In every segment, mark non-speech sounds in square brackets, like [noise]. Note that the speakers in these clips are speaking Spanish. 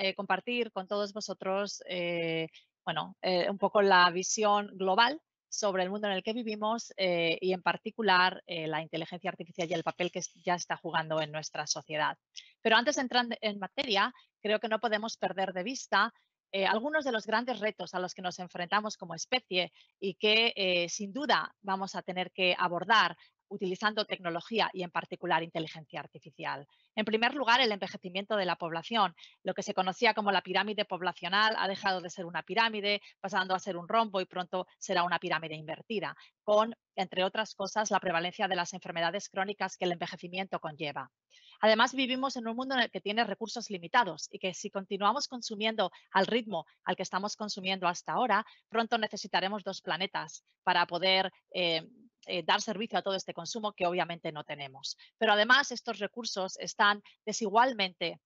Eh, compartir con todos vosotros, eh, bueno, eh, un poco la visión global sobre el mundo en el que vivimos y en particular la inteligencia artificial y el papel que ya está jugando en nuestra sociedad. Pero antes de entrar en materia, creo que no podemos perder de vista algunos de los grandes retos a los que nos enfrentamos como especie y que sin duda vamos a tener que abordar utilizando tecnología y en particular inteligencia artificial. En primer lugar, el envejecimiento de la población. Lo que se conocía como la pirámide poblacional ha dejado de ser una pirámide, pasando a ser un rombo y pronto será una pirámide invertida, con, entre otras cosas, la prevalencia de las enfermedades crónicas que el envejecimiento conlleva. Además, vivimos en un mundo en el que tiene recursos limitados y que si continuamos consumiendo al ritmo al que estamos consumiendo hasta ahora, pronto necesitaremos dos planetas para poder eh, eh, dar servicio a todo este consumo que obviamente no tenemos. Pero además estos recursos están desigualmente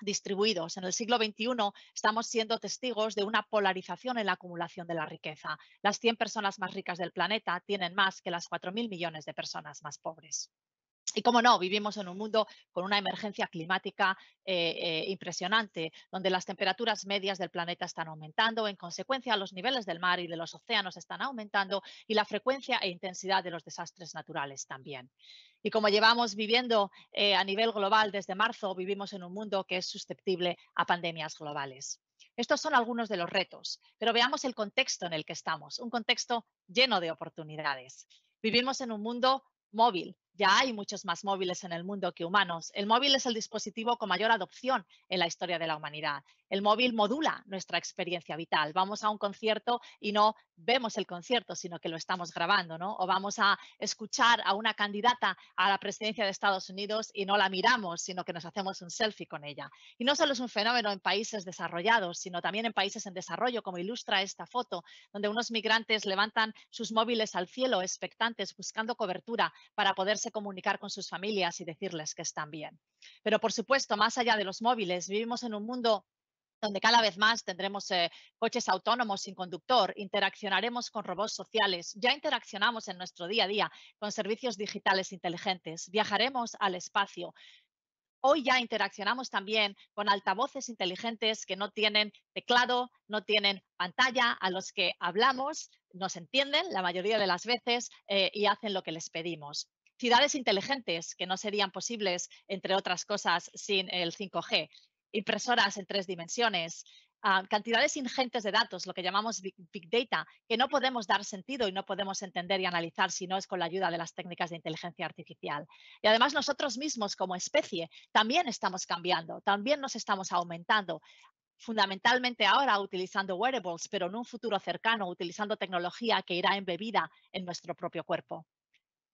distribuidos. En el siglo XXI estamos siendo testigos de una polarización en la acumulación de la riqueza. Las 100 personas más ricas del planeta tienen más que las 4.000 millones de personas más pobres. Y como no, vivimos en un mundo con una emergencia climática eh, eh, impresionante, donde las temperaturas medias del planeta están aumentando, en consecuencia los niveles del mar y de los océanos están aumentando y la frecuencia e intensidad de los desastres naturales también. Y como llevamos viviendo eh, a nivel global desde marzo, vivimos en un mundo que es susceptible a pandemias globales. Estos son algunos de los retos, pero veamos el contexto en el que estamos, un contexto lleno de oportunidades. Vivimos en un mundo móvil, ya hay muchos más móviles en el mundo que humanos. El móvil es el dispositivo con mayor adopción en la historia de la humanidad. El móvil modula nuestra experiencia vital. Vamos a un concierto y no vemos el concierto, sino que lo estamos grabando, ¿no? O vamos a escuchar a una candidata a la presidencia de Estados Unidos y no la miramos, sino que nos hacemos un selfie con ella. Y no solo es un fenómeno en países desarrollados, sino también en países en desarrollo, como ilustra esta foto, donde unos migrantes levantan sus móviles al cielo, expectantes, buscando cobertura para poderse comunicar con sus familias y decirles que están bien. Pero, por supuesto, más allá de los móviles, vivimos en un mundo donde cada vez más tendremos eh, coches autónomos sin conductor, interaccionaremos con robots sociales, ya interaccionamos en nuestro día a día con servicios digitales inteligentes, viajaremos al espacio. Hoy ya interaccionamos también con altavoces inteligentes que no tienen teclado, no tienen pantalla, a los que hablamos, nos entienden la mayoría de las veces eh, y hacen lo que les pedimos ciudades inteligentes que no serían posibles, entre otras cosas, sin el 5G impresoras en tres dimensiones, ah, cantidades ingentes de datos, lo que llamamos big, data, que no podemos dar sentido y no podemos entender y analizar si no es con la ayuda de las técnicas de inteligencia artificial. Y además nosotros mismos como especie también estamos cambiando, también nos estamos aumentando fundamentalmente ahora utilizando wearables, pero en un futuro cercano utilizando tecnología que irá embebida en nuestro propio cuerpo.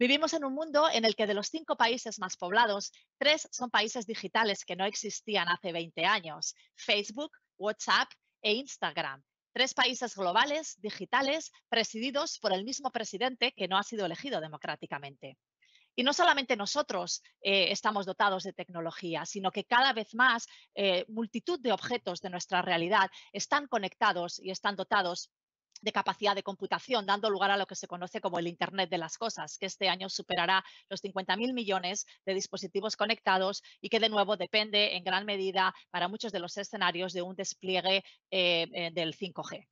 Vivimos en un mundo en el que de los cinco países más poblados, tres son países digitales que no existían hace 20 años, Facebook, WhatsApp e Instagram. Tres países globales, digitales, presididos por el mismo presidente que no ha sido elegido democráticamente. Y no solamente nosotros eh, estamos dotados de tecnología, sino que cada vez más eh, multitud de objetos de nuestra realidad están conectados y están dotados de capacidad de computación, dando lugar a lo que se conoce como el Internet de las Cosas, que este año superará los 50.000 millones de dispositivos conectados y que de nuevo depende en gran medida para muchos de los escenarios de un despliegue eh, eh, del 5G.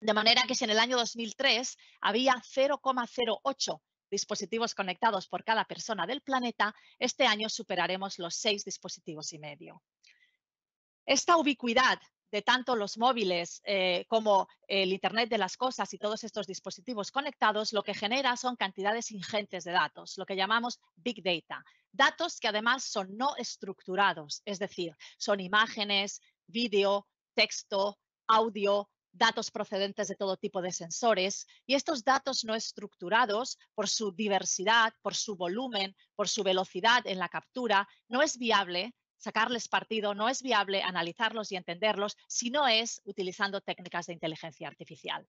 De manera que si en el año 2003 había 0,08 dispositivos conectados por cada persona del planeta, este año superaremos los seis dispositivos y medio. Esta ubicuidad tanto los móviles eh, como el Internet de las Cosas y todos estos dispositivos conectados, lo que genera son cantidades ingentes de datos, lo que llamamos Big Data. Datos que además son no estructurados, es decir, son imágenes, vídeo, texto, audio, datos procedentes de todo tipo de sensores y estos datos no estructurados por su diversidad, por su volumen, por su velocidad en la captura, no es viable sacarles partido no es viable analizarlos y entenderlos si no es utilizando técnicas de inteligencia artificial.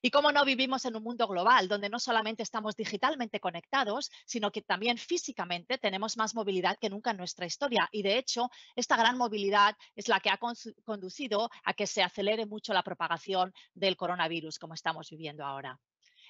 Y cómo no vivimos en un mundo global donde no solamente estamos digitalmente conectados, sino que también físicamente tenemos más movilidad que nunca en nuestra historia. Y de hecho, esta gran movilidad es la que ha conducido a que se acelere mucho la propagación del coronavirus, como estamos viviendo ahora.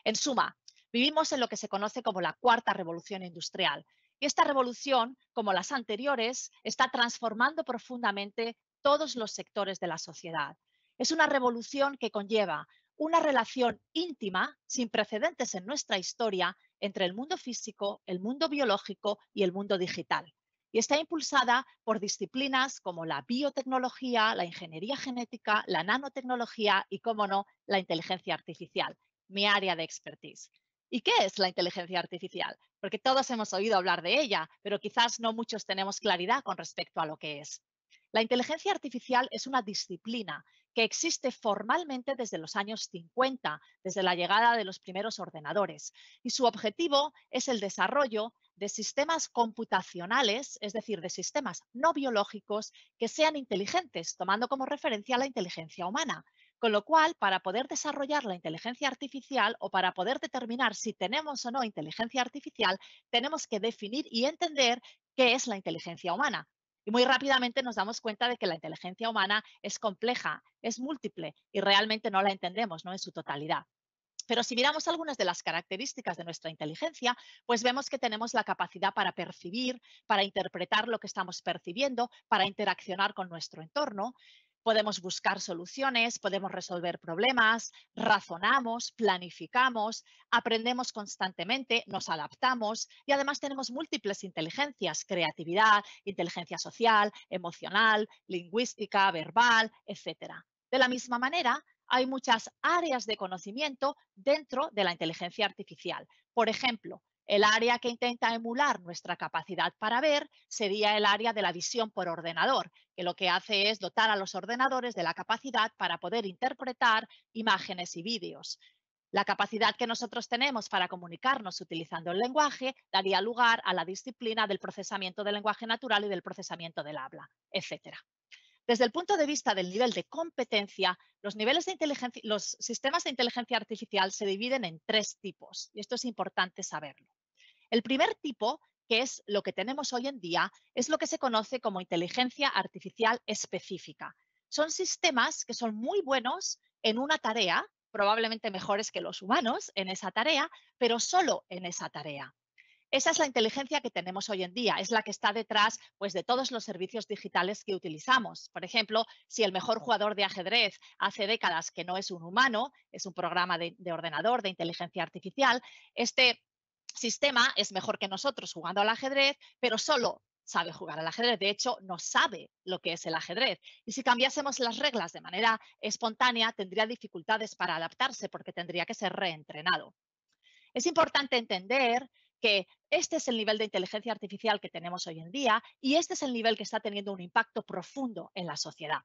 En suma, vivimos en lo que se conoce como la cuarta revolución industrial y esta revolución, como las anteriores, está transformando profundamente todos los sectores de la sociedad. Es una revolución que conlleva una relación íntima, sin precedentes en nuestra historia, entre el mundo físico, el mundo biológico y el mundo digital. Y está impulsada por disciplinas como la biotecnología, la ingeniería genética, la nanotecnología y, cómo no, la inteligencia artificial, mi área de expertise. ¿Y qué es la inteligencia artificial? Porque todos hemos oído hablar de ella, pero quizás no muchos tenemos claridad con respecto a lo que es. La inteligencia artificial es una disciplina que existe formalmente desde los años 50, desde la llegada de los primeros ordenadores, y su objetivo es el desarrollo de sistemas computacionales, es decir, de sistemas no biológicos que sean inteligentes, tomando como referencia la inteligencia humana. Con lo cual, para poder desarrollar la inteligencia artificial o para poder determinar si tenemos o no inteligencia artificial, tenemos que definir y entender qué es la inteligencia humana. Y muy rápidamente nos damos cuenta de que la inteligencia humana es compleja, es múltiple y realmente no la entendemos ¿no? en su totalidad. Pero si miramos algunas de las características de nuestra inteligencia, pues vemos que tenemos la capacidad para percibir, para interpretar lo que estamos percibiendo, para interaccionar con nuestro entorno. Podemos buscar soluciones, podemos resolver problemas, razonamos, planificamos, aprendemos constantemente, nos adaptamos y además tenemos múltiples inteligencias, creatividad, inteligencia social, emocional, lingüística, verbal, etc. De la misma manera, hay muchas áreas de conocimiento dentro de la inteligencia artificial. Por ejemplo, el área que intenta emular nuestra capacidad para ver sería el área de la visión por ordenador, que lo que hace es dotar a los ordenadores de la capacidad para poder interpretar imágenes y vídeos. La capacidad que nosotros tenemos para comunicarnos utilizando el lenguaje daría lugar a la disciplina del procesamiento del lenguaje natural y del procesamiento del habla, etc. Desde el punto de vista del nivel de competencia, los, niveles de inteligencia, los sistemas de inteligencia artificial se dividen en tres tipos, y esto es importante saberlo. El primer tipo, que es lo que tenemos hoy en día, es lo que se conoce como inteligencia artificial específica. Son sistemas que son muy buenos en una tarea, probablemente mejores que los humanos en esa tarea, pero solo en esa tarea. Esa es la inteligencia que tenemos hoy en día, es la que está detrás pues, de todos los servicios digitales que utilizamos. Por ejemplo, si el mejor jugador de ajedrez hace décadas que no es un humano, es un programa de, de ordenador de inteligencia artificial, este sistema es mejor que nosotros jugando al ajedrez, pero solo sabe jugar al ajedrez, de hecho no sabe lo que es el ajedrez. Y si cambiásemos las reglas de manera espontánea, tendría dificultades para adaptarse porque tendría que ser reentrenado. Es importante entender que este es el nivel de inteligencia artificial que tenemos hoy en día y este es el nivel que está teniendo un impacto profundo en la sociedad.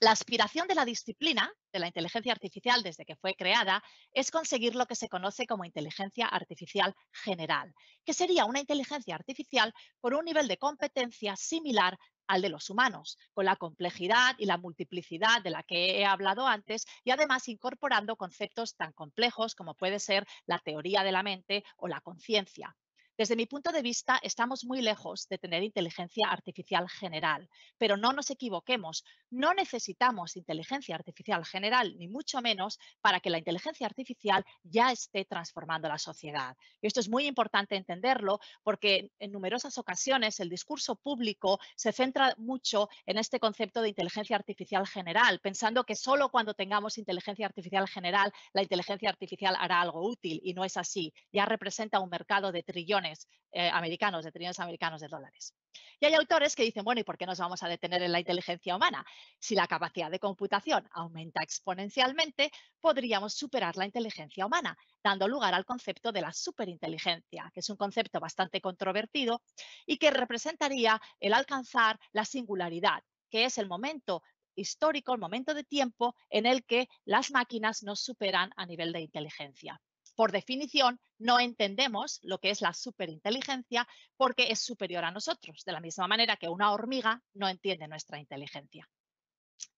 La aspiración de la disciplina de la inteligencia artificial desde que fue creada es conseguir lo que se conoce como inteligencia artificial general, que sería una inteligencia artificial con un nivel de competencia similar al de los humanos, con la complejidad y la multiplicidad de la que he hablado antes y además incorporando conceptos tan complejos como puede ser la teoría de la mente o la conciencia. Desde mi punto de vista, estamos muy lejos de tener inteligencia artificial general, pero no nos equivoquemos, no necesitamos inteligencia artificial general, ni mucho menos para que la inteligencia artificial ya esté transformando la sociedad. Y esto es muy importante entenderlo porque en numerosas ocasiones el discurso público se centra mucho en este concepto de inteligencia artificial general, pensando que solo cuando tengamos inteligencia artificial general, la inteligencia artificial hará algo útil y no es así. Ya representa un mercado de trillones eh, americanos, de trillones americanos de dólares. Y hay autores que dicen, bueno, ¿y por qué nos vamos a detener en la inteligencia humana? Si la capacidad de computación aumenta exponencialmente, podríamos superar la inteligencia humana, dando lugar al concepto de la superinteligencia, que es un concepto bastante controvertido y que representaría el alcanzar la singularidad, que es el momento histórico, el momento de tiempo en el que las máquinas nos superan a nivel de inteligencia. Por definición, no entendemos lo que es la superinteligencia porque es superior a nosotros, de la misma manera que una hormiga no entiende nuestra inteligencia.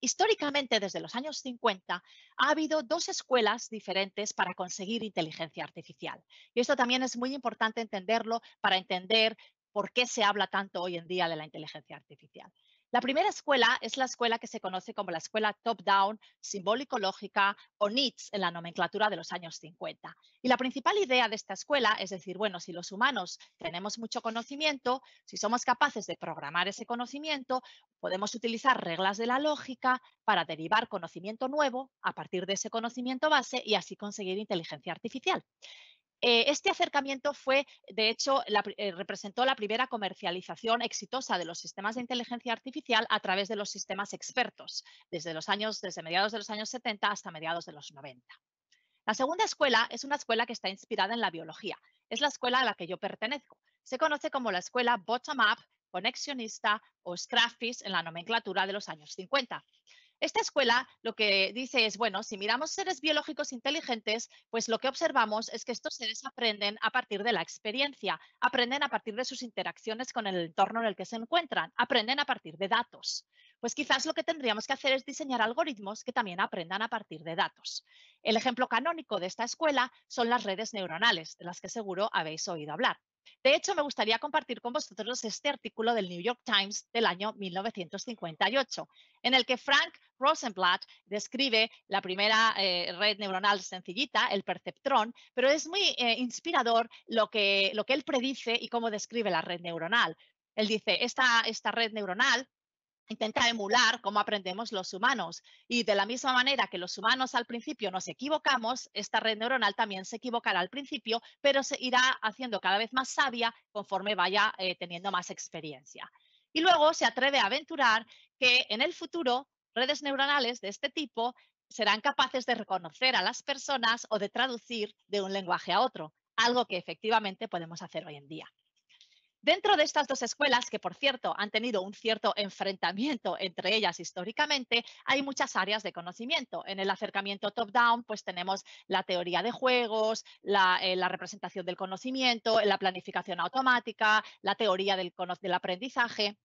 Históricamente, desde los años 50, ha habido dos escuelas diferentes para conseguir inteligencia artificial. Y esto también es muy importante entenderlo para entender por qué se habla tanto hoy en día de la inteligencia artificial. La primera escuela es la escuela que se conoce como la escuela top-down, simbólico-lógica o NITS en la nomenclatura de los años 50. Y la principal idea de esta escuela es decir, bueno, si los humanos tenemos mucho conocimiento, si somos capaces de programar ese conocimiento, podemos utilizar reglas de la lógica para derivar conocimiento nuevo a partir de ese conocimiento base y así conseguir inteligencia artificial. Eh, este acercamiento fue, de hecho, eh, representó la primera comercialización exitosa de los sistemas de inteligencia artificial a través de los sistemas expertos, desde los años, desde mediados de los años 70 hasta mediados de los 90. La segunda escuela es una escuela que está inspirada en la biología. Es la escuela a la que yo pertenezco. Se conoce como la escuela bottom-up, conexionista o Straffis en la nomenclatura de los años 50. Esta escuela lo que dice es, bueno, si miramos seres biológicos inteligentes, pues lo que observamos es que estos seres aprenden a partir de la experiencia, aprenden a partir de sus interacciones con el entorno en el que se encuentran, aprenden a partir de datos. Pues quizás lo que tendríamos que hacer es diseñar algoritmos que también aprendan a partir de datos. El ejemplo canónico de esta escuela son las redes neuronales, de las que seguro habéis oído hablar. De hecho, me gustaría compartir con vosotros este artículo del New York Times del año 1958, en el que Frank Rosenblatt describe la primera eh, red neuronal sencillita, el perceptrón, pero es muy eh, inspirador lo que, lo que él predice y cómo describe la red neuronal. Él dice, esta, esta red neuronal intenta emular cómo aprendemos los humanos. Y de la misma manera que los humanos al principio nos equivocamos, esta red neuronal también se equivocará al principio, pero se irá haciendo cada vez más sabia conforme vaya eh, teniendo más experiencia. Y luego se atreve a aventurar que en el futuro redes neuronales de este tipo serán capaces de reconocer a las personas o de traducir de un lenguaje a otro, algo que efectivamente podemos hacer hoy en día. Dentro de estas dos escuelas, que por cierto han tenido un cierto enfrentamiento entre ellas históricamente, hay muchas áreas de conocimiento. En el acercamiento top-down, pues tenemos la teoría de juegos, la, eh, representación del conocimiento, la planificación automática, la teoría del aprendizaje.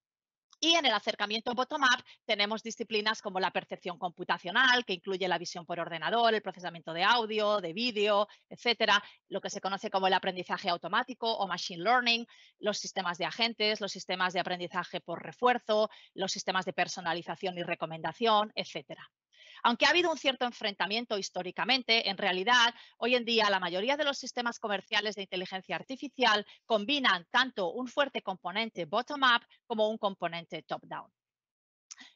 Y en el acercamiento bottom-up tenemos disciplinas como la percepción computacional, que incluye la visión por ordenador, el procesamiento de audio, de vídeo, etcétera, lo que se conoce como el aprendizaje automático o machine learning, los sistemas de agentes, los sistemas de aprendizaje por refuerzo, los sistemas de personalización y recomendación, etcétera. Aunque ha habido un cierto enfrentamiento históricamente, en realidad hoy en día la mayoría de los sistemas comerciales de inteligencia artificial combinan tanto un fuerte componente bottom-up como un componente top-down.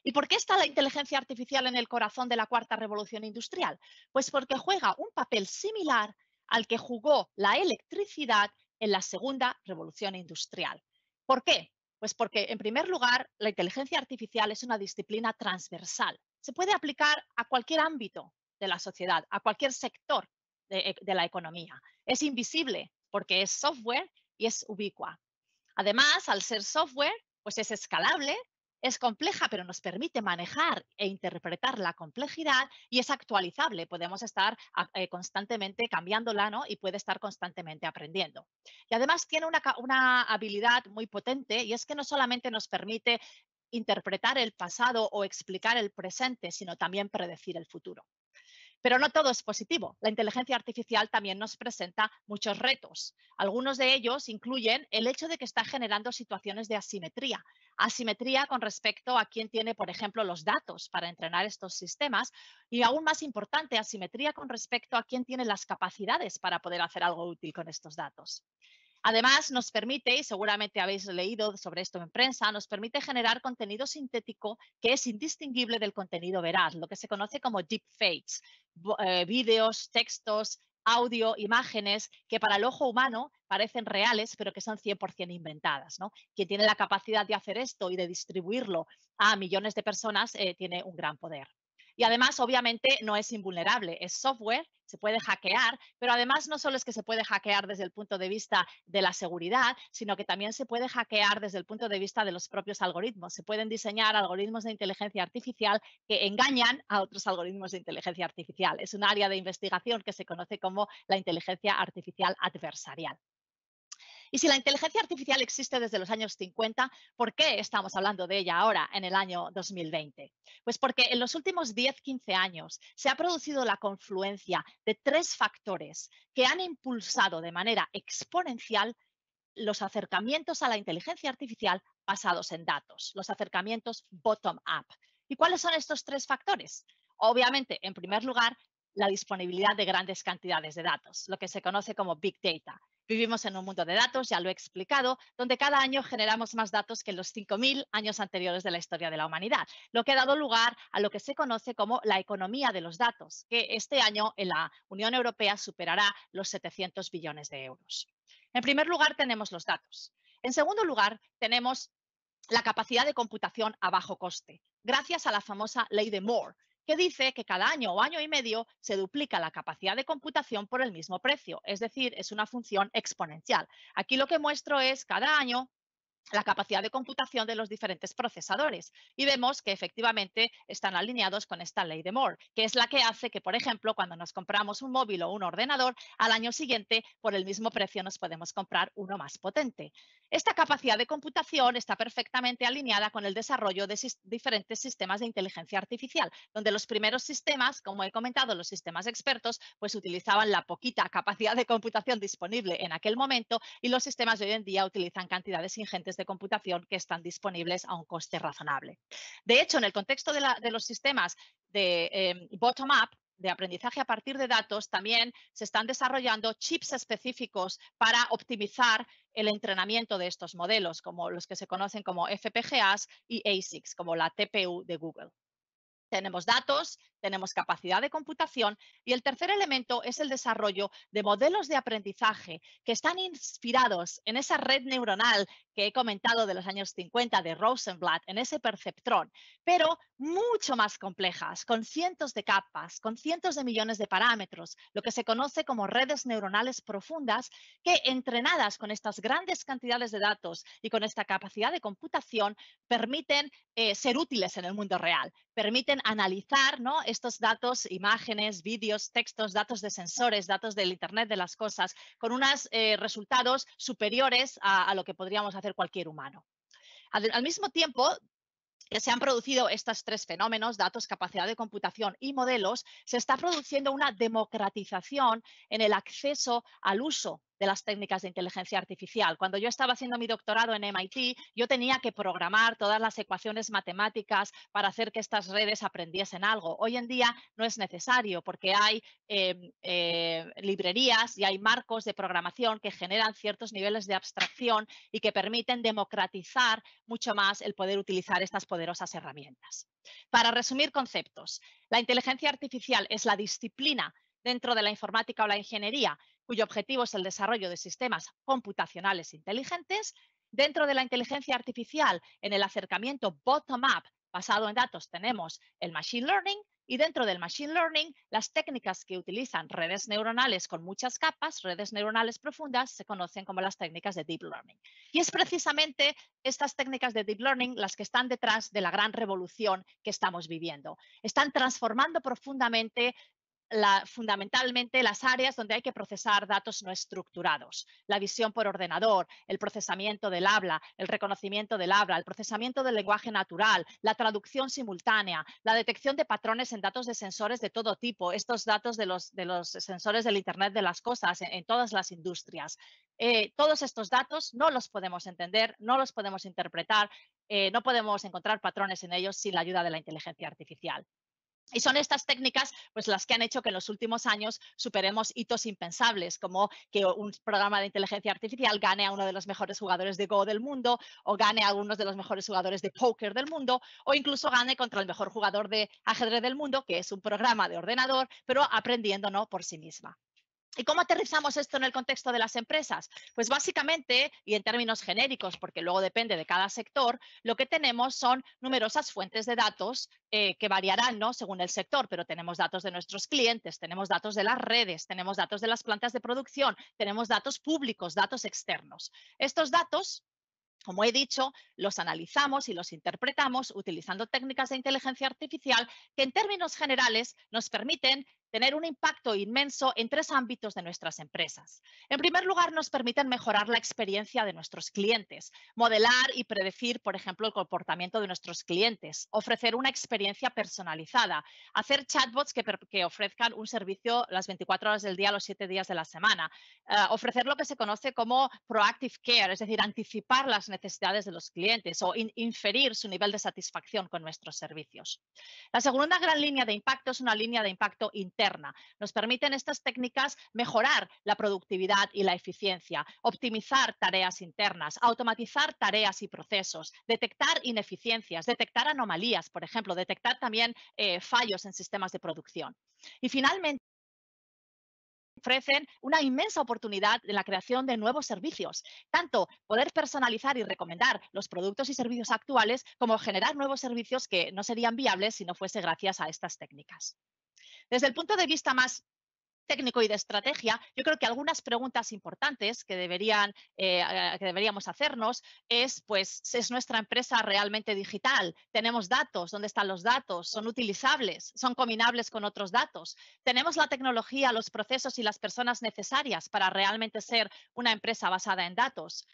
¿Y por qué está la inteligencia artificial en el corazón de la cuarta revolución industrial? Pues porque juega un papel similar al que jugó la electricidad en la segunda revolución industrial. ¿Por qué? Pues porque, en primer lugar, la inteligencia artificial es una disciplina transversal. Se puede aplicar a cualquier ámbito de la sociedad, a cualquier sector de, e, la economía. Es invisible porque es software y es ubicua. Además, al ser software, pues es escalable es compleja, pero nos permite manejar e interpretar la complejidad y es actualizable. Podemos estar constantemente eh, constantemente cambiándola ¿no? y puede estar constantemente aprendiendo. Y además tiene una habilidad muy potente y es que no solamente nos permite interpretar el pasado o explicar el presente, sino también predecir el futuro. Pero no todo es positivo. La inteligencia artificial también nos presenta muchos retos. Algunos de ellos incluyen el hecho de que está generando situaciones de asimetría. Asimetría con respecto a quién tiene, por ejemplo, los datos para entrenar estos sistemas y aún más importante, asimetría con respecto a quién tiene las capacidades para poder hacer algo útil con estos datos. Además, nos permite, y seguramente habéis leído sobre esto en prensa, nos permite generar contenido sintético que es indistinguible del contenido veraz, lo que se conoce como deepfakes, eh, vídeos, textos, audio, imágenes que para el ojo humano parecen reales, pero que son 100% inventadas. ¿no? Quien tiene la capacidad de hacer esto y de distribuirlo a millones de personas eh, tiene un gran poder. Y además, obviamente, no es invulnerable, es software, se puede hackear, pero además no solo es que se puede hackear desde el punto de vista de la seguridad, sino que también se puede hackear desde el punto de vista de los propios algoritmos. Se pueden diseñar algoritmos de inteligencia artificial que engañan a otros algoritmos de inteligencia artificial. Es un área de investigación que se conoce como la inteligencia artificial adversarial. Y si la inteligencia artificial existe desde los años 50, ¿por qué estamos hablando de ella ahora, en el año 2020? Pues porque en los últimos 10-15 años se ha producido la confluencia de tres factores que han impulsado de manera exponencial los acercamientos a la inteligencia artificial basados en datos, los acercamientos bottom-up. ¿Y cuáles son estos tres factores? Obviamente, en primer lugar, la disponibilidad de grandes cantidades de datos, lo que se conoce como Big Data. Vivimos en un mundo de datos, ya lo he explicado, donde cada año generamos más datos que en los 5.000 años anteriores de la historia de la humanidad, lo que ha dado lugar a lo que se conoce como la economía de los datos, que este año en la Unión Europea superará los 700 billones de euros. En primer lugar, tenemos los datos. En segundo lugar, tenemos la capacidad de computación a bajo coste, gracias a la famosa ley de Moore, que dice que cada año o año y medio se duplica la capacidad de computación por el mismo precio, es decir, es una función exponencial. Aquí lo que muestro es cada año la capacidad de computación de los diferentes procesadores. Y vemos que efectivamente están alineados con esta ley de Moore, que es la que hace que, por ejemplo, cuando nos compramos un móvil o un ordenador, al año siguiente, por el mismo precio, nos podemos comprar uno más potente. Esta capacidad de computación está perfectamente alineada con el desarrollo de diferentes sistemas de inteligencia artificial, donde los primeros sistemas, como he comentado, los sistemas expertos, pues utilizaban la poquita [laughs] capacidad de computación disponible en aquel momento y los sistemas de hoy en día utilizan cantidades ingentes de computación que están disponibles a un coste razonable. De hecho, en el contexto de, los sistemas de em, bottom-up, de aprendizaje a partir de datos, también se están desarrollando chips específicos para optimizar el entrenamiento de estos modelos, como los que se conocen como FPGAs y ASICs, como la TPU de Google. Tenemos datos tenemos capacidad de computación y el tercer elemento es el desarrollo de modelos de aprendizaje que están inspirados en esa red neuronal que he comentado de los años 50 de Rosenblatt, en ese perceptrón, pero mucho más complejas, con cientos de capas, con cientos de millones de parámetros, lo que se conoce como redes neuronales profundas que entrenadas con estas grandes cantidades de datos y con esta capacidad de computación permiten eh, ser útiles en el mundo real, permiten analizar, ¿no? estos datos, imágenes, vídeos, textos, datos de sensores, datos del Internet de las cosas, con unos eh, resultados superiores a, lo que podríamos hacer cualquier humano. al, al mismo tiempo, que eh, se han producido estos tres fenómenos, datos, capacidad de computación y modelos, se está produciendo una democratización en el acceso al uso de las técnicas de inteligencia artificial. Cuando yo estaba haciendo mi doctorado en MIT, yo tenía que programar todas las ecuaciones matemáticas para hacer que estas redes aprendiesen algo. Hoy en día no es necesario porque hay em, eh, librerías y hay marcos de programación que generan ciertos niveles de abstracción y que permiten democratizar mucho más el poder utilizar estas poderosas herramientas. Para resumir conceptos, la inteligencia artificial es la disciplina dentro de la informática o la ingeniería, cuyo objetivo es el desarrollo de sistemas computacionales inteligentes, dentro de la inteligencia artificial, en el acercamiento bottom-up basado en datos, tenemos el machine learning y dentro del machine learning, las técnicas que utilizan redes neuronales con muchas capas, redes neuronales profundas, se conocen como las técnicas de deep learning. Y es precisamente estas técnicas de deep learning las que están detrás de la gran revolución que estamos viviendo. Están transformando profundamente fundamentalmente las áreas donde hay que procesar datos no estructurados. La visión por ordenador, el procesamiento del habla, el reconocimiento del habla, el procesamiento del lenguaje natural, la traducción simultánea, la detección de patrones en datos de sensores de todo tipo, estos datos de los, de los sensores del Internet de las Cosas en, todas las industrias. Eh, todos estos datos no los podemos entender, no los podemos interpretar, eh, no podemos encontrar patrones en ellos sin la ayuda de la inteligencia artificial. Y son estas técnicas pues, las que han hecho que en los últimos años superemos hitos impensables, como que un programa de inteligencia artificial gane a uno de los mejores jugadores de Go del mundo, o gane a uno de los mejores jugadores de póker del mundo, o incluso gane contra el mejor jugador de ajedrez del mundo, que es un programa de ordenador, pero aprendiendo ¿no? por sí misma. ¿Y cómo aterrizamos esto en el contexto de las empresas? Pues básicamente, y en términos genéricos, porque luego depende de cada sector, lo que tenemos son numerosas fuentes de datos eh, que variarán ¿no? según el sector, pero tenemos datos de nuestros clientes, tenemos datos de las redes, tenemos datos de las plantas de producción, tenemos datos públicos, datos externos. Estos datos como he dicho, los analizamos y los interpretamos utilizando técnicas de inteligencia artificial que en términos generales nos permiten tener un impacto inmenso en tres ámbitos de nuestras empresas. En primer lugar, nos permiten mejorar la experiencia de nuestros clientes, modelar y predecir, por ejemplo, el comportamiento de nuestros clientes, ofrecer una experiencia personalizada, hacer chatbots que, que ofrezcan un servicio las 24 horas del día, los 7 días de la semana, eh, ofrecer lo que se conoce como proactive care, es decir, anticipar las necesidades de los clientes o inferir su nivel de satisfacción con nuestros servicios. La segunda gran línea de impacto es una línea de impacto interno nos permiten estas técnicas mejorar la productividad y la eficiencia, optimizar tareas internas, automatizar tareas y procesos, detectar ineficiencias, detectar anomalías, por ejemplo, detectar también eh, fallos en sistemas de producción. Y finalmente, ofrecen una inmensa oportunidad de la creación de nuevos servicios, tanto poder personalizar y recomendar los productos y servicios actuales como generar nuevos servicios que no serían viables si no fuese gracias a estas técnicas. Desde el punto de vista más técnico y de estrategia, yo creo que algunas preguntas importantes que, eh, deberíamos hacernos es, pues, ¿es nuestra empresa realmente digital? ¿Tenemos datos? ¿Dónde están los datos? ¿Son utilizables? ¿Son combinables con otros datos? ¿Tenemos la tecnología, los procesos y las personas necesarias para realmente ser una empresa basada en datos?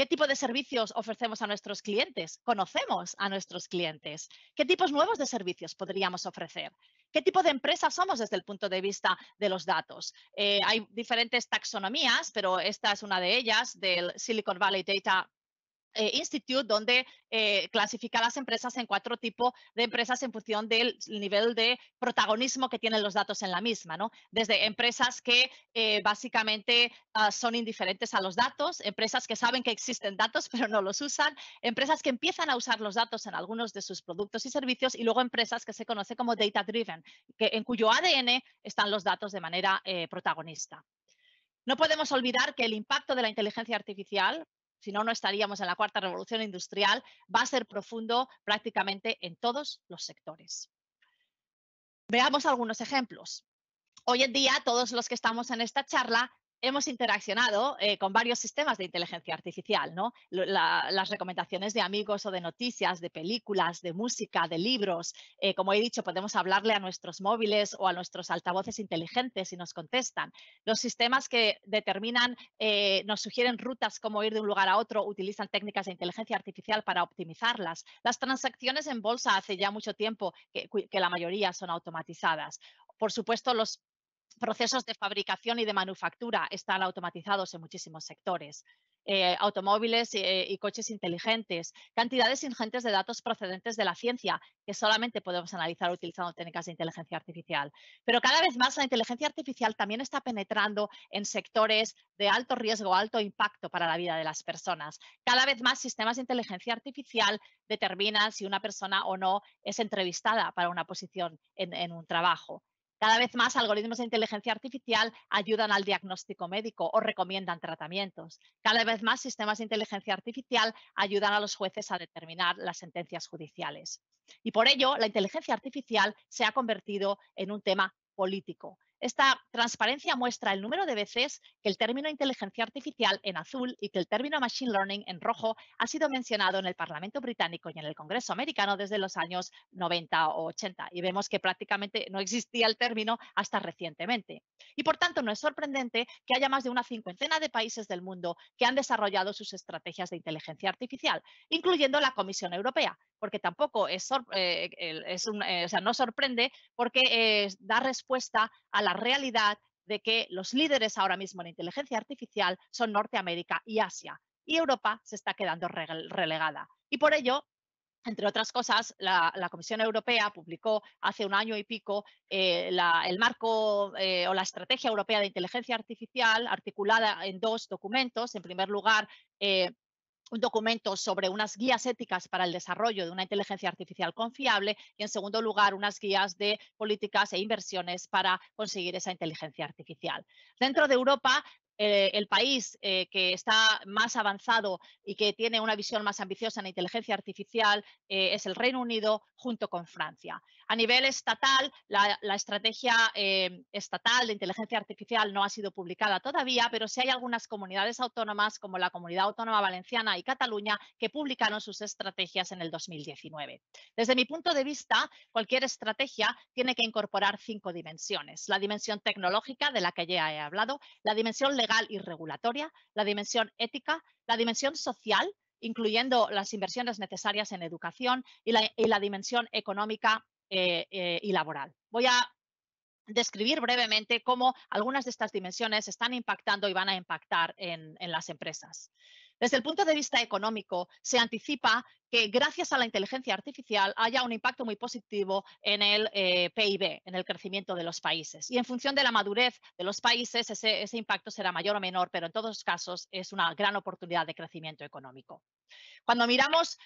¿Qué tipo de servicios ofrecemos a nuestros clientes? ¿Conocemos a nuestros clientes? ¿Qué tipos nuevos de servicios podríamos ofrecer? ¿Qué tipo de empresa somos desde el punto de vista de los datos? Eh, hay diferentes taxonomías, pero esta es una de ellas del Silicon Valley Data eh, Institute, donde eh, clasifica las empresas en cuatro tipos de empresas en función del nivel de protagonismo que tienen los datos en la misma, ¿no? Desde empresas que eh, básicamente ah, son indiferentes a los datos, empresas que saben que existen datos [laughs] pero no los usan, empresas que empiezan a usar los datos en algunos de sus productos y servicios y luego empresas que se conoce como data driven, que, en cuyo ADN están los datos de manera eh, protagonista. No podemos olvidar que el impacto de la inteligencia artificial si no, no estaríamos en la cuarta revolución industrial, va a ser profundo prácticamente en todos los sectores. Veamos algunos ejemplos. Hoy en día, todos los que estamos en esta charla hemos interaccionado eh, con varios sistemas de inteligencia artificial, ¿no? las recomendaciones de amigos o de noticias, de películas, de música, de libros. Eh, como he dicho, podemos hablarle a nuestros móviles o a nuestros altavoces inteligentes y nos contestan. Los sistemas que determinan, eh, nos sugieren rutas, como ir de un lugar a otro, utilizan técnicas de inteligencia artificial para optimizarlas. Las transacciones en bolsa hace ya mucho tiempo que la mayoría son automatizadas por supuesto, los procesos de fabricación y de manufactura están automatizados en muchísimos sectores. Eh, automóviles eh, y coches inteligentes, cantidades ingentes de datos procedentes de la ciencia que solamente podemos analizar utilizando técnicas de inteligencia artificial. Pero cada vez más la inteligencia artificial también está penetrando en sectores de alto riesgo, alto impacto para la vida de las personas. Cada vez más sistemas de inteligencia artificial determinan si una persona o no es entrevistada para una posición en un trabajo. Cada vez más algoritmos de inteligencia artificial ayudan al diagnóstico médico o recomiendan tratamientos. Cada vez más sistemas de inteligencia artificial ayudan a los jueces a determinar las sentencias judiciales. Y por ello, la inteligencia artificial se ha convertido en un tema político. Esta transparencia muestra el número de veces que el término inteligencia artificial en azul y que el término machine learning en rojo ha sido mencionado en el Parlamento británico y en el Congreso americano desde los años 90 o 80. Y vemos que prácticamente no existía el término hasta recientemente. Y por tanto, no es sorprendente que haya más de una cincuentena de países del mundo que han desarrollado sus estrategias de inteligencia artificial, incluyendo la Comisión Europea, porque tampoco es, eh, es un, eh, o sea, no sorprende, porque da respuesta a la realidad de que los líderes ahora mismo en inteligencia artificial son Norteamérica y Asia, y Europa se está quedando relegada. Y por ello, entre otras cosas, la, Comisión Europea publicó hace un año y pico eh, el marco o la Estrategia Europea de Inteligencia Artificial, articulada en dos documentos. En primer lugar, un documento sobre unas guías éticas para el desarrollo de una inteligencia artificial confiable y, en segundo lugar, unas guías de políticas e inversiones para conseguir esa inteligencia artificial. Dentro de Europa, eh, el país eh, que está más avanzado y que tiene una visión más ambiciosa en inteligencia artificial eh, es el Reino Unido junto con Francia. A nivel estatal, la, estrategia eh, estatal de inteligencia artificial no ha sido publicada todavía, pero sí hay algunas comunidades autónomas, como la Comunidad Autónoma Valenciana y Cataluña, que publicaron sus estrategias en el 2019. Desde mi punto de vista, cualquier estrategia tiene que incorporar cinco dimensiones. La dimensión tecnológica, de la que ya he hablado, la dimensión legal y regulatoria, la dimensión ética, la dimensión social, incluyendo las inversiones necesarias en educación y la, y la dimensión económica eh, eh, y laboral. Voy a describir brevemente cómo algunas de estas dimensiones están impactando y van a impactar en, las empresas. Desde el punto de vista económico, se anticipa que gracias a la inteligencia artificial haya un impacto muy positivo en el eh, PIB, en el crecimiento de los países. Y en función de la madurez de los países, ese, impacto será mayor o menor, pero en todos los casos es una gran oportunidad de crecimiento económico. Cuando miramos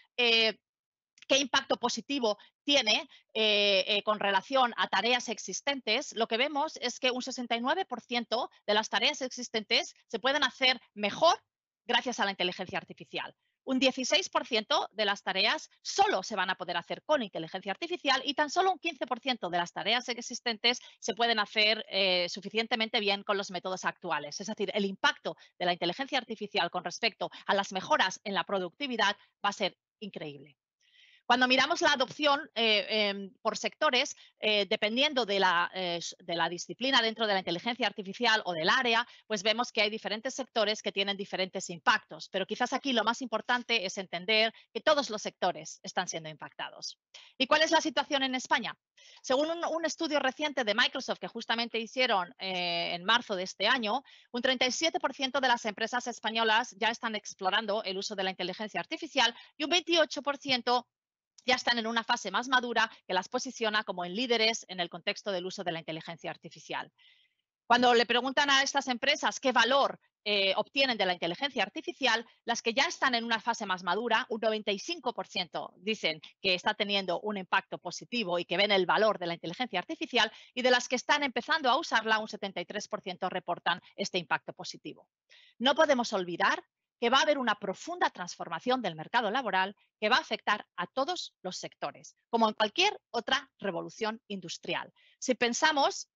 qué impacto positivo tiene eh, eh, con relación a tareas existentes, lo que vemos es que un 69% de las tareas existentes se pueden hacer mejor gracias a la inteligencia artificial. Un 16% de las tareas solo se van a poder hacer con inteligencia artificial y tan solo un 15% de las tareas existentes se pueden hacer eh, suficientemente bien con los métodos actuales. Es decir, el impacto de la inteligencia artificial con respecto a las mejoras en la productividad va a ser increíble. Cuando miramos la adopción eh, em, por sectores, eh, dependiendo eh, de la, disciplina dentro de la inteligencia artificial o del área, pues vemos que hay diferentes sectores que tienen diferentes impactos. Pero quizás aquí lo más importante es entender que todos los sectores están siendo impactados. ¿Y cuál es la situación en España? Según un, un estudio reciente de Microsoft que justamente hicieron en marzo de este año, un 37% de las empresas españolas ya están explorando el uso de la inteligencia artificial y un 28% ya están en una fase más madura que las posiciona como en líderes en el contexto del uso de la inteligencia artificial. Cuando le preguntan a estas empresas qué valor eh, obtienen de la inteligencia artificial, las que ya están en una fase más madura, un 95% dicen que está teniendo un impacto positivo y que ven el valor de la inteligencia artificial, y de las que están empezando a usarla, un 73% reportan este impacto positivo. No podemos olvidar que va a haber una profunda transformación del mercado laboral que va a afectar a todos los sectores, como en cualquier otra revolución industrial. Si pensamos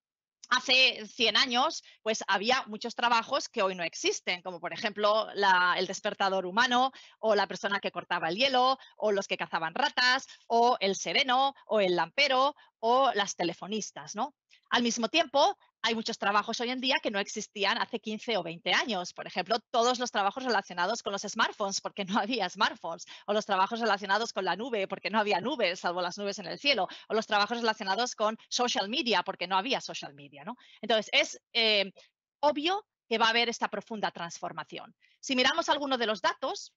hace 100 años, pues había muchos trabajos que hoy no existen, como por ejemplo el despertador humano o la persona que cortaba el hielo o los que cazaban ratas o el sereno o el lampero o las telefonistas, ¿no? Al mismo tiempo, hay muchos trabajos hoy en día que no existían hace 15 o 20 años. Por ejemplo, todos los trabajos relacionados con los smartphones, porque no [laughs] había smartphones, o los trabajos relacionados con la nube, porque no había nubes, salvo las nubes en el cielo, o los trabajos relacionados con social media, porque no había social media. ¿no? Entonces, es eh, obvio que va a haber esta profunda transformación. Si miramos alguno de los datos,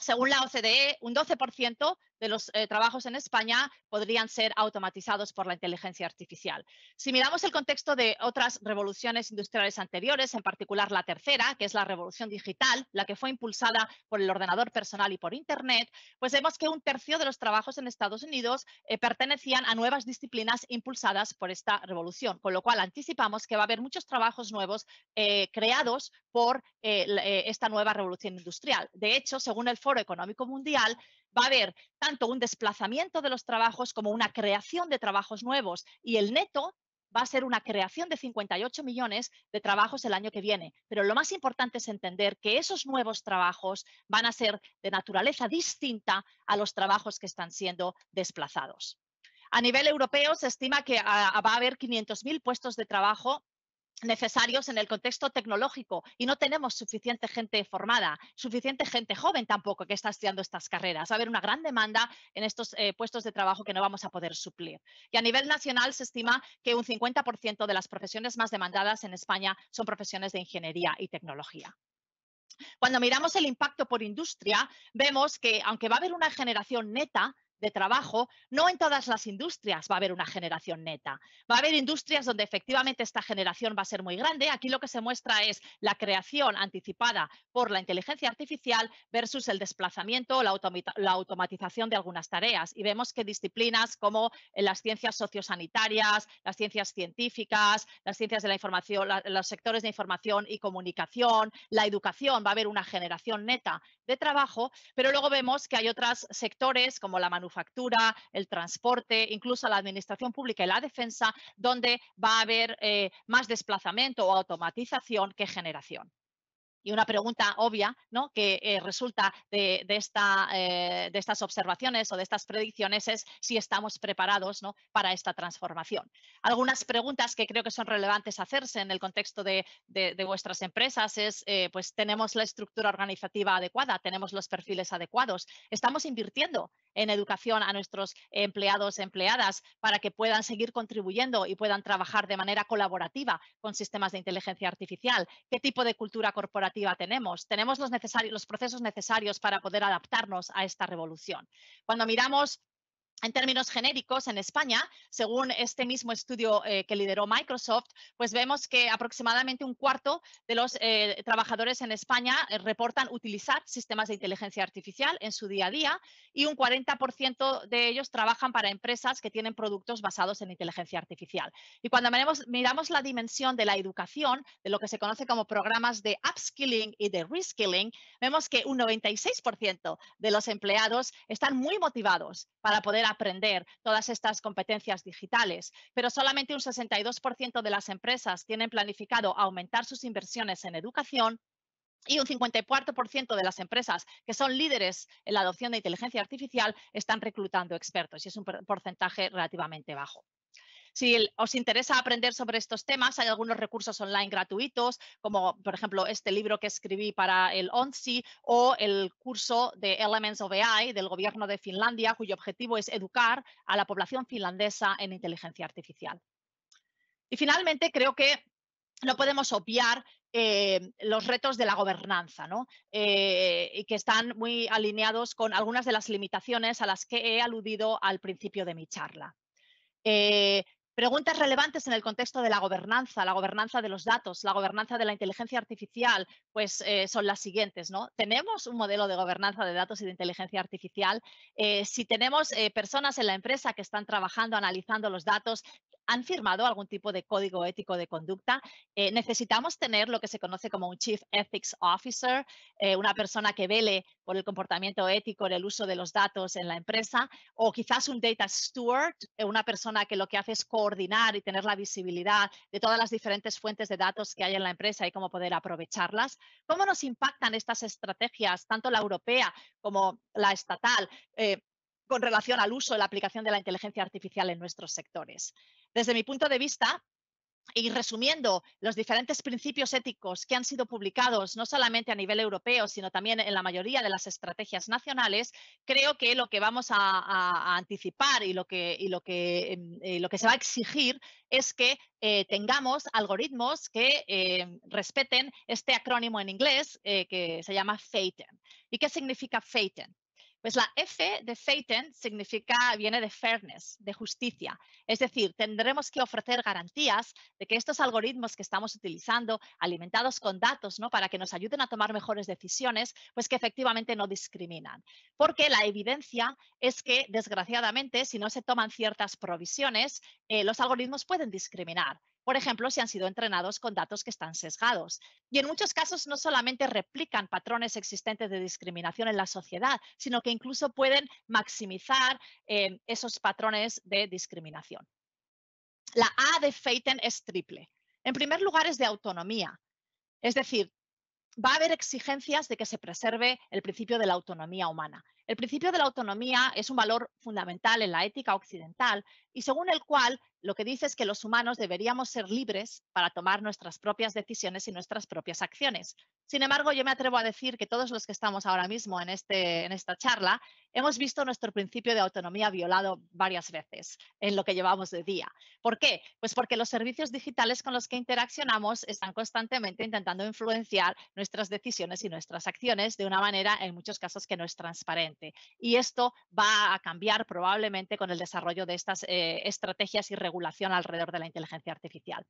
según la OCDE, un 12% e, de los eh, trabajos en España podrían ser automatizados por la inteligencia artificial. Si miramos el contexto de otras revoluciones industriales anteriores, en particular la tercera, que es la revolución digital, la que fue impulsada por el ordenador personal y por Internet, pues vemos que un tercio de los trabajos en Estados Unidos eh, pertenecían a nuevas disciplinas impulsadas por esta revolución, con lo cual anticipamos que va a haber muchos trabajos nuevos eh, creados por esta nueva revolución industrial. De hecho, según el Económico Mundial, va a haber tanto un desplazamiento de los trabajos como una creación de trabajos nuevos y el neto va a ser una creación de 58 millones de trabajos el año que viene. Pero lo más importante es entender que esos nuevos trabajos van a ser de naturaleza distinta a los trabajos que están siendo desplazados. A nivel europeo se estima que ah, va a haber 500.000 puestos de trabajo necesarios en el contexto tecnológico y no tenemos suficiente gente formada, suficiente gente joven tampoco que está estudiando estas carreras. Va a haber una gran demanda en estos eh, puestos de trabajo que no vamos a poder suplir. Y a nivel nacional se estima que un 50% de las profesiones más demandadas en España son profesiones de ingeniería y tecnología. Cuando miramos el impacto por industria, vemos que aunque va a haber una generación neta de trabajo, no en todas las industrias va a haber una generación neta. Va a haber industrias donde efectivamente esta generación va a ser muy grande. Aquí lo que se muestra es la creación anticipada por la inteligencia artificial versus el desplazamiento o la, automatización de algunas tareas. Y vemos que disciplinas como eh, las ciencias sociosanitarias, las ciencias científicas, las ciencias de la información, los sectores de información y comunicación, la educación, va a haber una generación neta de trabajo, pero luego vemos que hay otros sectores como la manufactura, factura, el transporte, incluso la administración pública y la defensa, donde va a haber eh, más desplazamiento o automatización que generación y una pregunta obvia ¿no? que eh, resulta de, esta, eh, de, estas observaciones o de estas predicciones es si estamos preparados ¿no? para esta transformación. Algunas preguntas que creo que son relevantes hacerse en el contexto de, vuestras empresas es, eh, pues, ¿tenemos la estructura organizativa adecuada? ¿Tenemos los perfiles adecuados? ¿Estamos invirtiendo en educación a nuestros empleados, empleadas, para que puedan seguir contribuyendo y puedan trabajar de manera colaborativa con sistemas de inteligencia artificial? ¿Qué tipo de cultura corporativa? tenemos? ¿Tenemos los, necesarios, los procesos necesarios para poder adaptarnos a esta revolución? Cuando miramos en términos genéricos, en España, según este mismo estudio eh, que lideró Microsoft, pues vemos que aproximadamente un cuarto de los eh, trabajadores en España eh, reportan utilizar sistemas de inteligencia artificial en su día a día y un 40% de ellos trabajan para empresas que tienen productos basados en inteligencia artificial. Y cuando miramos, miramos la dimensión de la educación, de lo que se conoce como programas de upskilling y de reskilling, vemos que un 96% de los empleados están muy motivados para poder aprender todas estas competencias digitales, pero solamente un 62% de las empresas tienen planificado aumentar sus inversiones en educación y un 54% de las empresas que son líderes en la adopción de inteligencia artificial están reclutando expertos y es un porcentaje relativamente bajo. Si os interesa aprender sobre estos temas, hay algunos recursos online gratuitos, como por ejemplo este libro que escribí para el ONSI o el curso de Elements of AI del gobierno de Finlandia, cuyo objetivo es educar a la población finlandesa en inteligencia artificial. Y finalmente, creo que no podemos obviar eh, los retos de la gobernanza, eh, y que están muy alineados con algunas de las limitaciones a las que he aludido al principio de mi charla. Eh, Preguntas relevantes en el contexto de la gobernanza, la gobernanza de los datos, la gobernanza de la inteligencia artificial, pues eh, son las siguientes, ¿no? ¿Tenemos un modelo de gobernanza de datos y de inteligencia artificial? Eh, si tenemos eh, personas en la empresa que están trabajando, analizando los datos, han firmado algún tipo de código ético de conducta. necesitamos tener lo que se conoce como un Chief Ethics Officer, una persona que vele por el comportamiento ético en el uso de los datos en la empresa, o quizás un Data Steward, una persona que lo que hace es coordinar coordinar y tener la visibilidad de todas las diferentes fuentes de datos que hay en la empresa y cómo poder aprovecharlas. ¿Cómo nos impactan estas estrategias, tanto la europea como la estatal? Eh, con relación al uso y la aplicación de la inteligencia artificial en nuestros sectores. Desde mi punto de vista, y resumiendo los diferentes principios éticos que han sido publicados no solamente a nivel europeo, sino también en la mayoría de las estrategias nacionales, creo que lo que vamos a, anticipar y lo que, lo, que, em, eh, lo que se va a exigir es que eh, tengamos algoritmos que eh, respeten este acrónimo en inglés que se llama FATEN. ¿Y qué significa FATEN? Pues la F de Faten significa, viene de fairness, de justicia. Es decir, tendremos que ofrecer garantías de que estos algoritmos que estamos utilizando, alimentados con datos, ¿no? Para que nos ayuden a tomar mejores decisiones, pues que efectivamente no discriminan. Porque la evidencia es que, desgraciadamente, si no se toman ciertas provisiones, eh, los algoritmos pueden discriminar por ejemplo, si han sido entrenados con datos que están sesgados. Y en muchos casos no solamente replican patrones existentes de discriminación en la sociedad, sino que incluso pueden maximizar eh, esos patrones de discriminación. La A de Feiten es triple. En primer lugar, es de autonomía. Es decir, va a haber exigencias de que se preserve el principio de la autonomía humana. El principio de la autonomía es un valor fundamental en la ética occidental y según el cual lo que dice es que los humanos deberíamos ser libres para tomar nuestras propias decisiones y nuestras propias acciones. Sin embargo, yo me atrevo a decir que todos los que estamos ahora mismo en, este, en esta charla hemos visto nuestro principio de autonomía violado varias veces en lo que llevamos de día. ¿Por qué? Pues porque los servicios digitales con los que interaccionamos están constantemente intentando influenciar nuestras decisiones y nuestras acciones de una manera, en muchos casos, que no es transparente. Y esto va a cambiar probablemente con el desarrollo de estas estrategias y regulación alrededor de la inteligencia artificial.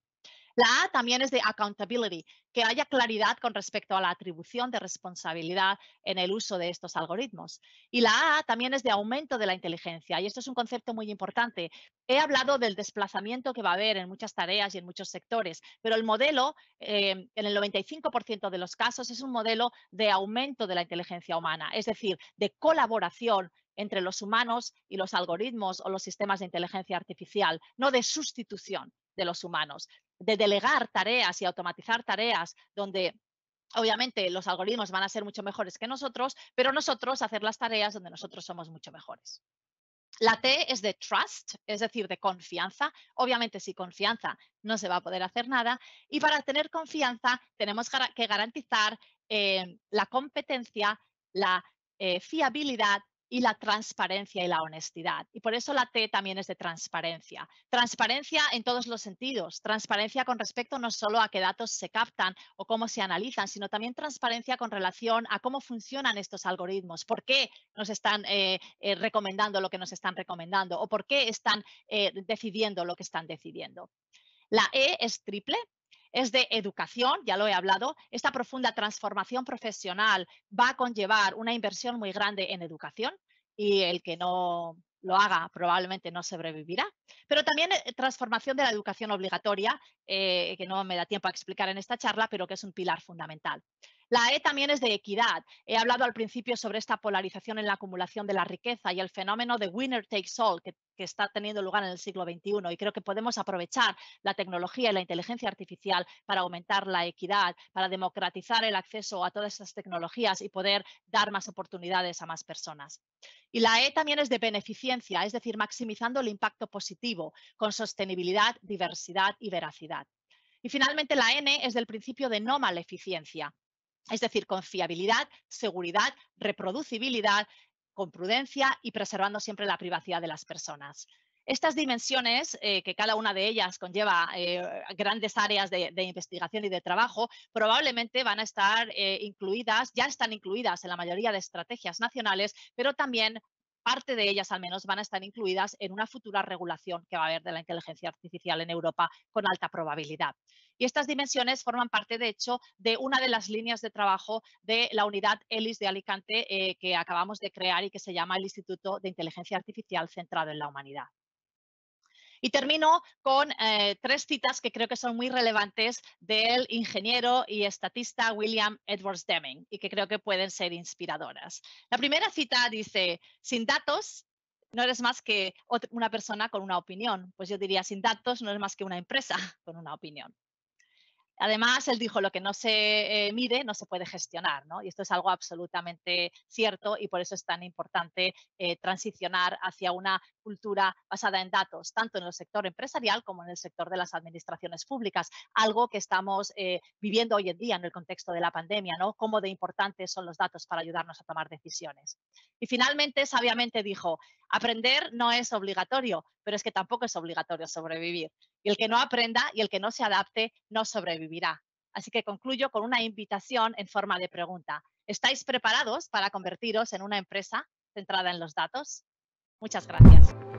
La A también es de accountability, que haya claridad con respecto a la atribución de responsabilidad en el uso de estos algoritmos. Y la A también es de aumento de la inteligencia, y esto es un concepto muy importante. He hablado del desplazamiento que va a haber en muchas tareas y en muchos sectores, pero el modelo, eh, en el 95% de los casos, es un modelo de aumento de la inteligencia humana, es decir, de colaboración entre los humanos y los algoritmos o los sistemas de inteligencia artificial, no de sustitución de los humanos, de delegar tareas y automatizar tareas donde obviamente los algoritmos van a ser mucho mejores que nosotros, pero nosotros hacer las tareas donde nosotros somos mucho mejores. La T es de trust, es decir, de confianza. Obviamente, sin confianza no se va a poder hacer nada. Y para tener confianza, tenemos que garantizar eh, la competencia, la eh, fiabilidad y la transparencia y la honestidad. Y por eso la T también es de transparencia. Transparencia en todos los sentidos. Transparencia con respecto no solo a qué datos se captan o cómo se analizan, sino también transparencia con relación a cómo funcionan estos algoritmos, por qué nos están eh, eh, recomendando lo que nos están recomendando o por qué están eh, decidiendo lo que están decidiendo. La E es triple, es de educación, ya lo he hablado. Esta profunda transformación profesional va a conllevar una inversión muy grande en educación y el que no lo haga, probablemente no sobrevivirá. Pero también eh, transformación de la educación obligatoria, eh, que no me da tiempo a explicar en esta charla, pero que es un pilar fundamental. La E también es de equidad. He hablado al principio sobre esta polarización en la acumulación de la riqueza y el fenómeno de winner takes all que, está teniendo lugar en el siglo XXI. Y creo que podemos aprovechar la tecnología y la inteligencia artificial para aumentar la equidad, para democratizar el acceso a todas estas tecnologías y poder dar más oportunidades a más personas. Y la E también es de beneficio es decir, maximizando el impacto positivo con sostenibilidad, diversidad y veracidad. Y finalmente la N es del principio de no maleficiencia, es decir, confiabilidad, seguridad, reproducibilidad, con prudencia y preservando siempre la privacidad de las personas. Estas dimensiones, eh, que cada una de ellas conlleva eh, grandes áreas de, investigación y de trabajo, probablemente van a estar eh, incluidas, ya están incluidas en la mayoría de estrategias nacionales, pero también parte de ellas al menos van a estar incluidas en una futura regulación que va a haber de la inteligencia artificial en Europa con alta probabilidad. Y estas dimensiones forman parte, de hecho, de una de las líneas de trabajo de la unidad ELIS de Alicante eh, que acabamos de crear y que se llama el Instituto de Inteligencia Artificial Centrado en la Humanidad. Y termino con eh, tres citas que creo que son muy relevantes del ingeniero y estatista William Edwards Deming y que creo que pueden ser inspiradoras. La primera cita dice, sin datos no eres más que una persona con una opinión. Pues yo diría, sin datos no eres más que una empresa [laughs] con una opinión. Además, él dijo, lo que no se eh, mide no se puede gestionar, ¿no? Y esto es algo absolutamente cierto y por eso es tan importante eh, transicionar hacia una cultura basada en datos, tanto en el sector empresarial como en el sector de las administraciones públicas, algo que estamos eh, viviendo hoy en día en el contexto de la pandemia, ¿no? Cómo de importantes son los datos para ayudarnos a tomar decisiones. Y finalmente, sabiamente dijo, aprender no es obligatorio, pero es que tampoco es obligatorio sobrevivir. Y el que no aprenda y el que no se adapte no sobrevivirá. Así que concluyo con una invitación en forma de pregunta. ¿Estáis preparados para convertiros en una empresa centrada en los datos? Muchas gracias.